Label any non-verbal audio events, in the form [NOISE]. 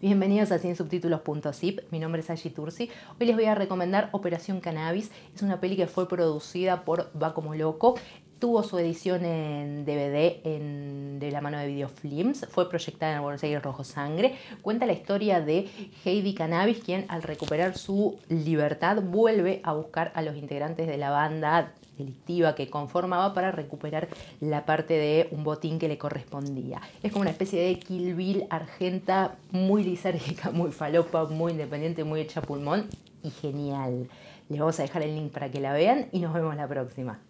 Bienvenidos a CienSubtítulos.zip, mi nombre es Ashi Tursi. Hoy les voy a recomendar Operación Cannabis, es una peli que fue producida por Va Como Loco tuvo su edición en DVD de la mano de Video Videoflims. fue proyectada en el Buenos Aires Rojo Sangre, cuenta la historia de Heidi Cannabis, quien al recuperar su libertad vuelve a buscar a los integrantes de la banda delictiva que conformaba para recuperar la parte de un botín que le correspondía. Es como una especie de Kill Bill argenta, muy lisérgica, [LAUGHS] muy falopa, muy independiente, muy hecha pulmón y genial. Les vamos a dejar el link para que la vean y nos vemos la próxima.